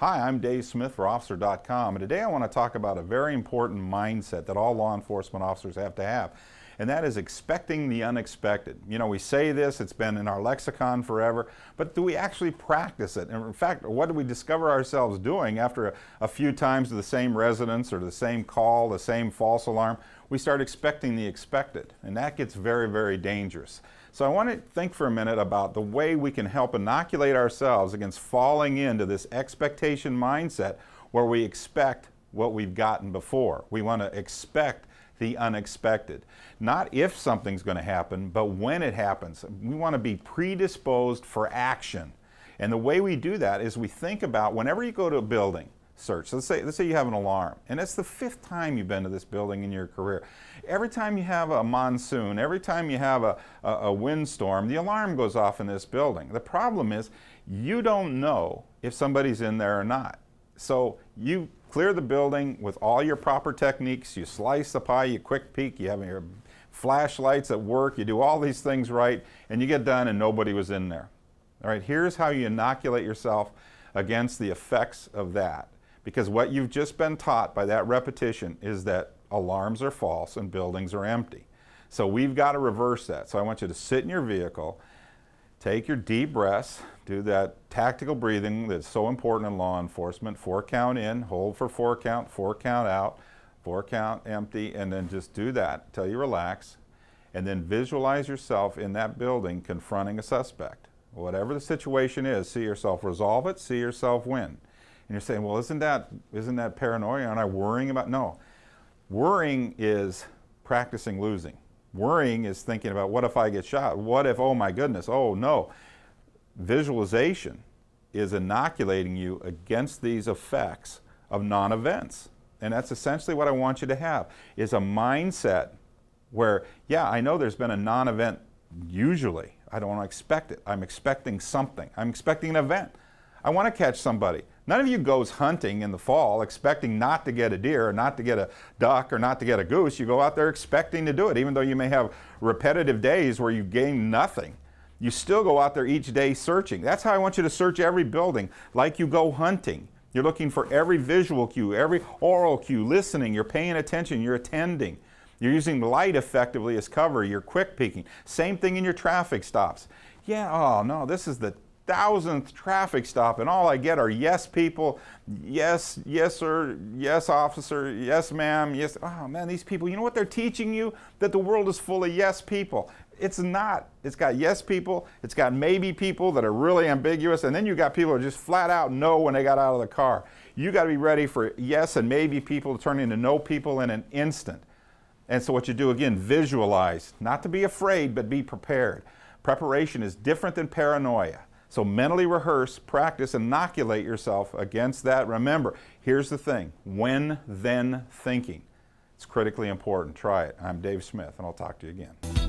Hi, I'm Dave Smith for Officer.com, and today I want to talk about a very important mindset that all law enforcement officers have to have, and that is expecting the unexpected. You know, we say this, it's been in our lexicon forever, but do we actually practice it? And in fact, what do we discover ourselves doing after a, a few times of the same residence or the same call, the same false alarm? We start expecting the expected, and that gets very, very dangerous. So I want to think for a minute about the way we can help inoculate ourselves against falling into this expectation mindset where we expect what we've gotten before. We want to expect the unexpected. Not if something's going to happen, but when it happens. We want to be predisposed for action. And the way we do that is we think about whenever you go to a building search, let's say, let's say you have an alarm, and it's the fifth time you've been to this building in your career. Every time you have a monsoon, every time you have a, a, a windstorm, the alarm goes off in this building. The problem is you don't know if somebody's in there or not. So you clear the building with all your proper techniques. You slice the pie, you quick peek, you have your flashlights at work, you do all these things right, and you get done and nobody was in there. All right, here's how you inoculate yourself against the effects of that. Because what you've just been taught by that repetition is that alarms are false and buildings are empty. So we've got to reverse that. So I want you to sit in your vehicle Take your deep breaths, do that tactical breathing that's so important in law enforcement. Four count in, hold for four count, four count out, four count empty, and then just do that until you relax. And then visualize yourself in that building confronting a suspect. Whatever the situation is, see yourself resolve it, see yourself win. And you're saying, well, isn't that, isn't that paranoia? Aren't I worrying about? No. Worrying is practicing losing. Worrying is thinking about what if I get shot? What if, oh my goodness, oh no. Visualization is inoculating you against these effects of non-events. And that's essentially what I want you to have is a mindset where, yeah, I know there's been a non-event usually. I don't expect it. I'm expecting something. I'm expecting an event. I want to catch somebody. None of you goes hunting in the fall expecting not to get a deer or not to get a duck or not to get a goose. You go out there expecting to do it, even though you may have repetitive days where you gain nothing. You still go out there each day searching. That's how I want you to search every building, like you go hunting. You're looking for every visual cue, every oral cue, listening, you're paying attention, you're attending. You're using light effectively as cover, you're quick peeking. Same thing in your traffic stops. Yeah, oh no, this is the thousandth traffic stop and all I get are yes people, yes, yes sir, yes officer, yes ma'am, yes, oh man, these people, you know what they're teaching you? That the world is full of yes people. It's not. It's got yes people, it's got maybe people that are really ambiguous, and then you got people who just flat out no when they got out of the car. You got to be ready for yes and maybe people to turn into no people in an instant. And so what you do again, visualize, not to be afraid, but be prepared. Preparation is different than paranoia. So mentally rehearse, practice, inoculate yourself against that. Remember, here's the thing when, then thinking. It's critically important. Try it. I'm Dave Smith, and I'll talk to you again.